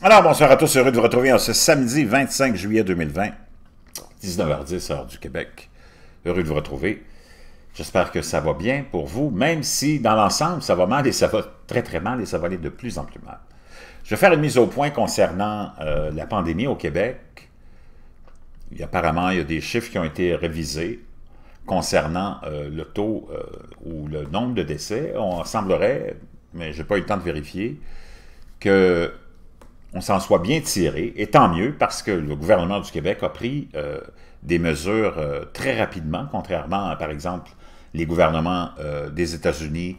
Alors, bonsoir à tous, heureux de vous retrouver ce samedi 25 juillet 2020, 19h10, heure du Québec. Heureux de vous retrouver. J'espère que ça va bien pour vous, même si dans l'ensemble, ça va mal et ça va très très mal et ça va aller de plus en plus mal. Je vais faire une mise au point concernant euh, la pandémie au Québec. Il, apparemment, il y a des chiffres qui ont été révisés concernant euh, le taux euh, ou le nombre de décès. On semblerait, mais je n'ai pas eu le temps de vérifier, que on s'en soit bien tiré, et tant mieux, parce que le gouvernement du Québec a pris euh, des mesures euh, très rapidement, contrairement à, par exemple, les gouvernements euh, des États-Unis,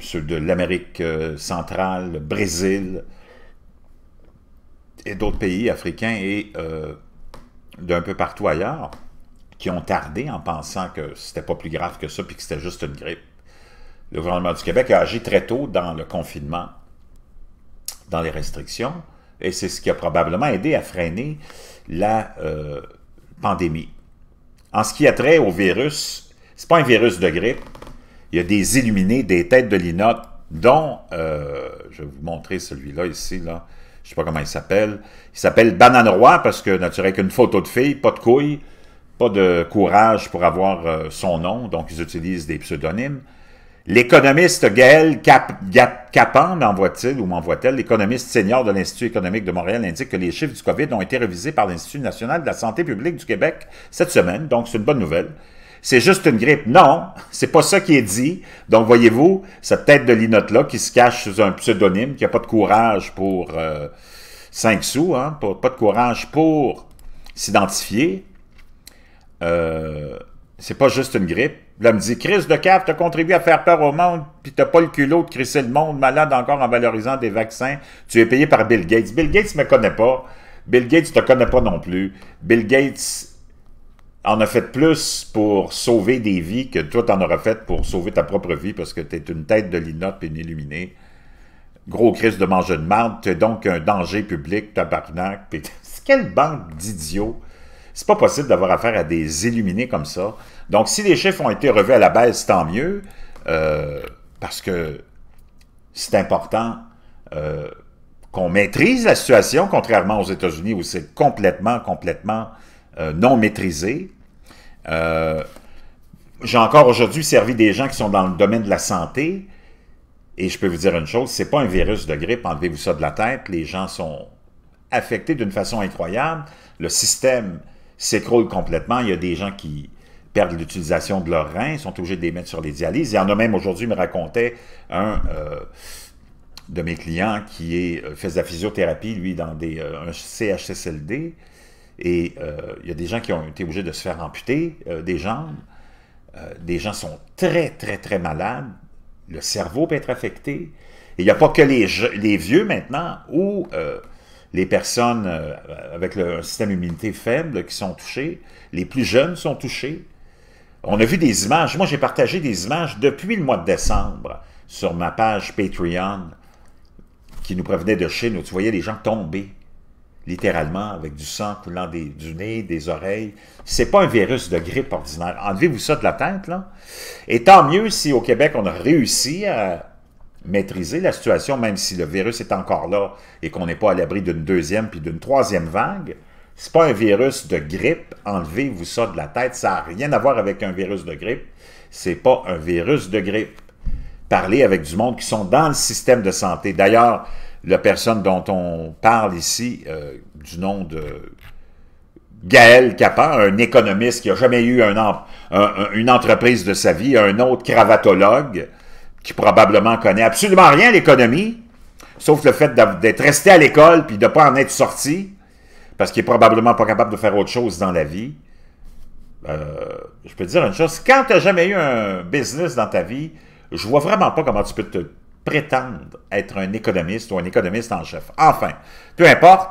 ceux de l'Amérique centrale, Brésil, et d'autres pays africains et d'un peu partout ailleurs, qui ont tardé en pensant que c'était pas plus grave que ça, puis que c'était juste une grippe. Le gouvernement du Québec a agi très tôt dans le confinement dans les restrictions, et c'est ce qui a probablement aidé à freiner la euh, pandémie. En ce qui a trait au virus, c'est pas un virus de grippe. Il y a des illuminés, des têtes de linotte, dont, euh, je vais vous montrer celui-là ici, là. je ne sais pas comment il s'appelle. Il s'appelle Banane Roi parce que, naturellement, qu'une photo de fille, pas de couilles, pas de courage pour avoir euh, son nom, donc ils utilisent des pseudonymes. L'économiste Gaël Cap, Capan m'envoie-t-il ou m'envoie-t-elle, l'économiste senior de l'Institut économique de Montréal indique que les chiffres du COVID ont été révisés par l'Institut national de la santé publique du Québec cette semaine, donc c'est une bonne nouvelle. C'est juste une grippe. Non, c'est pas ça qui est dit. Donc, voyez-vous, cette tête de linotte-là qui se cache sous un pseudonyme, qui n'a pas de courage pour euh, cinq 5 sous, hein, pas de courage pour s'identifier. Euh, c'est pas juste une grippe. Là, me dit, Chris de Cave, as contribué à faire peur au monde, puis t'as pas le culot de crisser le monde malade encore en valorisant des vaccins. Tu es payé par Bill Gates. Bill Gates me connaît pas. Bill Gates te connaît pas non plus. Bill Gates en a fait plus pour sauver des vies que toi en auras fait pour sauver ta propre vie parce que tu es une tête de linotte et une illuminée. Gros crise de manger de marde, es donc un danger public, tabarnak. C'est Quelle bande d'idiots! C'est pas possible d'avoir affaire à des illuminés comme ça. Donc, si les chiffres ont été revus à la baisse, tant mieux, euh, parce que c'est important euh, qu'on maîtrise la situation, contrairement aux États-Unis où c'est complètement, complètement euh, non maîtrisé. J'ai encore aujourd'hui servi des gens qui sont dans le domaine de la santé, et je peux vous dire une chose, c'est pas un virus de grippe, enlevez-vous ça de la tête, les gens sont affectés d'une façon incroyable, le système s'écroule complètement. Il y a des gens qui perdent l'utilisation de leurs reins, sont obligés de les mettre sur les dialyses. Il y en a même aujourd'hui, me racontait un euh, de mes clients qui est, euh, fait de la physiothérapie, lui, dans des, euh, un CHSLD. Et il y a des gens qui ont été obligés de se faire amputer des jambes. des gens sont très, très, très malades. Le cerveau peut être affecté. Et il n'y a pas que les, les vieux maintenant où les personnes euh, avec un système immunité faible qui sont touchées, les plus jeunes sont touchés. On a vu des images, moi j'ai partagé des images depuis le mois de décembre sur ma page Patreon qui nous provenait de Chine où tu voyais des gens tomber littéralement avec du sang coulant des, du nez, des oreilles. C'est pas un virus de grippe ordinaire. Enlevez-vous ça de la tête, là. Et tant mieux si au Québec on a réussi à maîtriser la situation, même si le virus est encore là et qu'on n'est pas à l'abri d'une deuxième puis d'une troisième vague, c'est pas un virus de grippe. Enlevez-vous ça de la tête. Ça n'a rien à voir avec un virus de grippe. C'est pas un virus de grippe. Parlez avec du monde qui sont dans le système de santé. D'ailleurs, la personne dont on parle ici, euh, du nom de Gaël Capin, un économiste qui n'a jamais eu une entreprise de sa vie, un autre cravatologue, qui probablement connaît absolument rien à l'économie, sauf le fait d'être resté à l'école puis de ne pas en être sorti, parce qu'il est probablement pas capable de faire autre chose dans la vie. Euh, je peux te dire une chose, quand tu n'as jamais eu un business dans ta vie, je vois vraiment pas comment tu peux te prétendre être un économiste ou un économiste en chef. Enfin, peu importe,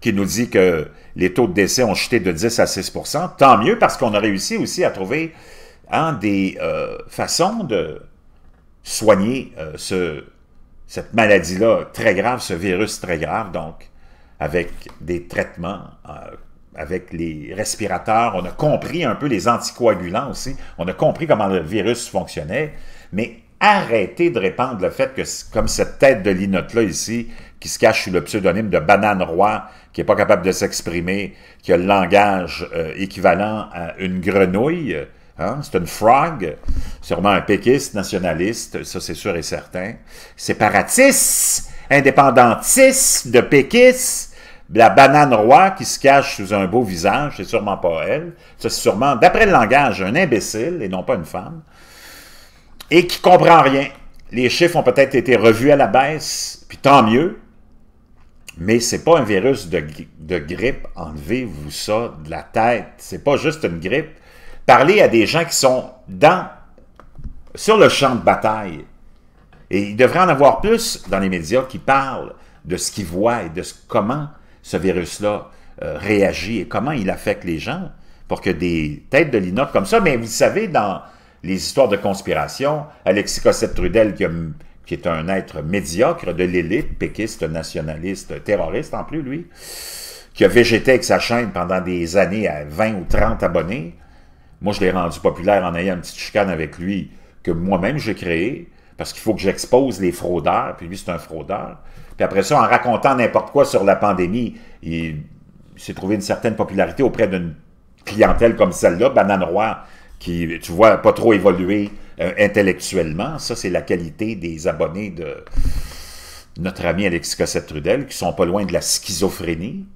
qui nous dit que les taux de décès ont chuté de 10 à 6 tant mieux parce qu'on a réussi aussi à trouver hein, des euh, façons de soigner euh, ce, cette maladie-là très grave, ce virus très grave, donc, avec des traitements, euh, avec les respirateurs. On a compris un peu les anticoagulants aussi. On a compris comment le virus fonctionnait. Mais arrêtez de répandre le fait que, comme cette tête de linotte-là ici, qui se cache sous le pseudonyme de Banane roi qui n'est pas capable de s'exprimer, qui a le langage euh, équivalent à une grenouille, Hein? C'est une frog, sûrement un péquiste nationaliste, ça c'est sûr et certain. Séparatiste, indépendantiste, de péquiste, la banane roi qui se cache sous un beau visage, c'est sûrement pas elle. c'est sûrement, d'après le langage, un imbécile et non pas une femme. Et qui comprend rien. Les chiffres ont peut-être été revus à la baisse, puis tant mieux, mais c'est pas un virus de, de grippe. Enlevez-vous ça de la tête. C'est pas juste une grippe parler à des gens qui sont dans, sur le champ de bataille. Et il devrait en avoir plus dans les médias qui parlent de ce qu'ils voient et de comment ce virus-là euh, réagit et comment il affecte les gens pour que des têtes de linotte comme ça, mais vous savez, dans les histoires de conspiration, Alexis Cossette-Trudel, qui, qui, est un être médiocre de l'élite, péquiste, nationaliste, terroriste en plus, lui, qui a végété avec sa chaîne pendant des années à 20 ou 30 abonnés, moi, je l'ai rendu populaire en ayant une petite chicane avec lui que moi-même j'ai créé parce qu'il faut que j'expose les fraudeurs, puis lui, c'est un fraudeur. Puis après ça, en racontant n'importe quoi sur la pandémie, il, s'est trouvé une certaine popularité auprès d'une clientèle comme celle-là, Banane Roy, qui, tu vois, pas trop évolué euh, intellectuellement. Ça, c'est la qualité des abonnés de notre ami Alexis Cossette-Trudel, qui sont pas loin de la schizophrénie.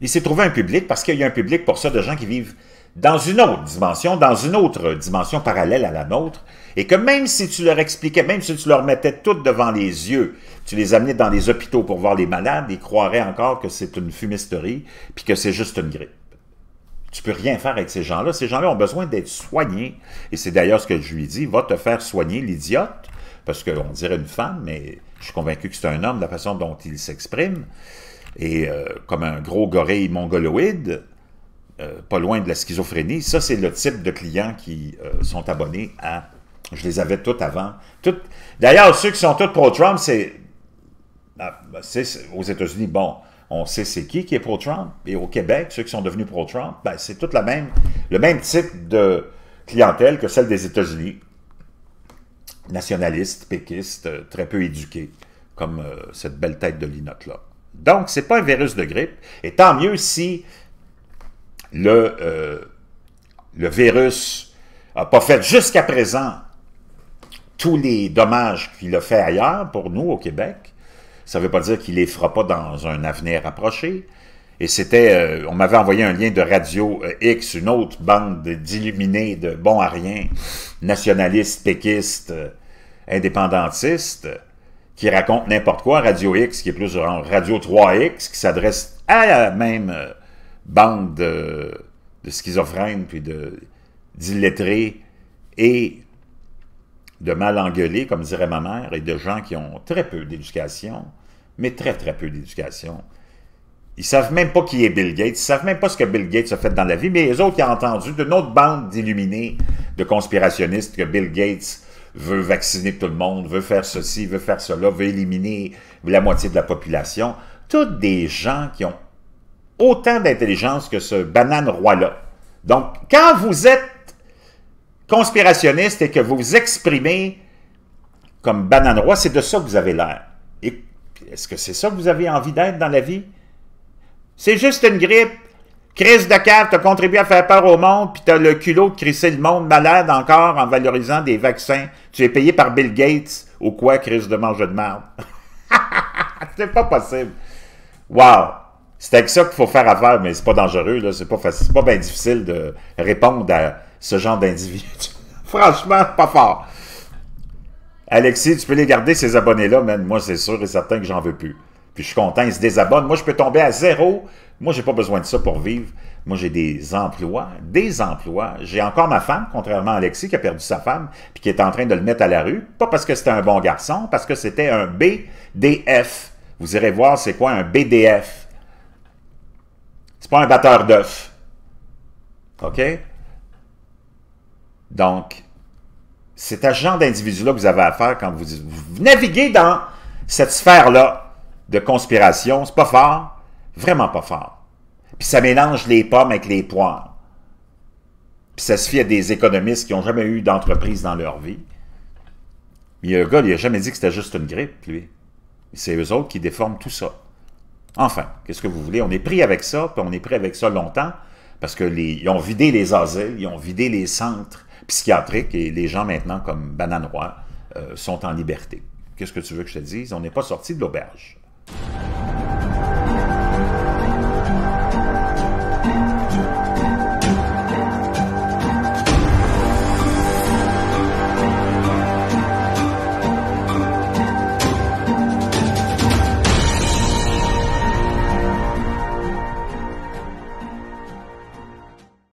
Il s'est trouvé un public parce qu'il y a un public pour ça de gens qui vivent dans une autre dimension, dans une autre dimension parallèle à la nôtre, et que même si tu leur expliquais, même si tu leur mettais toutes devant les yeux, tu les amenais dans les hôpitaux pour voir les malades, ils croiraient encore que c'est une fumisterie, puis que c'est juste une grippe. Tu peux rien faire avec ces gens-là. Ces gens-là ont besoin d'être soignés. Et c'est d'ailleurs ce que je lui dis, va te faire soigner l'idiote, parce qu'on dirait une femme, mais je suis convaincu que c'est un homme, la façon dont il s'exprime, et euh, comme un gros gorille mongoloïde, euh, pas loin de la schizophrénie. Ça, c'est le type de clients qui euh, sont abonnés à... Je les avais tous avant. Tout... D'ailleurs, ceux qui sont tous pro-Trump, ah, ben, c'est... aux États-Unis, bon, on sait c'est qui qui est pro-Trump. Et au Québec, ceux qui sont devenus pro-Trump, ben, c'est tout la même, le même type de clientèle que celle des États-Unis. Nationaliste, péquistes, euh, très peu éduqués, comme cette belle tête de linotte-là. Donc, ce n'est pas un virus de grippe, et tant mieux si euh, le, virus n'a pas fait jusqu'à présent tous les dommages qu'il a fait ailleurs pour nous au Québec. Ça ne veut pas dire qu'il ne les fera pas dans un avenir approché. Et c'était, euh, on m'avait envoyé un lien de Radio euh, X, une autre bande d'illuminés, de bons à rien, nationalistes, péquistes, indépendantistes, qui racontent n'importe quoi. Radio X, qui est plus Radio 3X, qui s'adresse à la même bande de, schizophrènes puis d'illettrés et de mal engueulés, comme dirait ma mère, et de gens qui ont très peu d'éducation, mais très très peu d'éducation. Ils savent même pas qui est Bill Gates, ils savent même pas ce que Bill Gates a fait dans la vie, mais les autres qui ont entendu d'une autre bande d'illuminés, de conspirationnistes, que Bill Gates veut vacciner tout le monde, veut faire ceci, veut faire cela, veut éliminer la moitié de la population. Toutes des gens qui ont autant d'intelligence que ce banane roi-là. Donc, quand vous êtes conspirationniste et que vous vous exprimez comme banane roi, c'est de ça que vous avez l'air. Et Est-ce que c'est ça que vous avez envie d'être dans la vie? C'est juste une grippe. Crise de cave, t'as contribué à faire peur au monde, puis t'as le culot de crisser le monde malade encore en valorisant des vaccins. Tu es payé par Bill Gates ou quoi, crise de mange de merde? c'est pas possible. Wow! C'est avec ça qu'il faut faire affaire, mais c'est pas dangereux, là. C'est pas facile, c'est pas bien difficile de répondre à ce genre d'individu. Franchement, pas fort. Alexis, tu peux les garder, ces abonnés-là, mais Moi, c'est sûr et certain que j'en veux plus. Puis je suis content, ils se désabonnent. Moi, je peux tomber à zéro. Moi, j'ai pas besoin de ça pour vivre. Moi, j'ai des emplois, des emplois. J'ai encore ma femme, contrairement à Alexis qui a perdu sa femme, puis qui est en train de le mettre à la rue. Pas parce que c'était un bon garçon, parce que c'était un BDF. Vous irez voir c'est quoi un BDF pas un batteur d'œufs. OK? Donc, c'est à ce genre d'individu-là que vous avez affaire quand vous, naviguez dans cette sphère-là de conspiration. C'est pas fort, vraiment pas fort. Puis ça mélange les pommes avec les poires. Puis ça se fie à des économistes qui n'ont jamais eu d'entreprise dans leur vie. Mais le gars, il n'a jamais dit que c'était juste une grippe, lui. C'est eux autres qui déforment tout ça. Enfin, qu'est-ce que vous voulez? On est pris avec ça, puis on est pris avec ça longtemps, parce qu'ils ont vidé les asiles, ils ont vidé les centres psychiatriques, et les gens maintenant, comme Banane euh, sont en liberté. Qu'est-ce que tu veux que je te dise? On n'est pas sorti de l'auberge.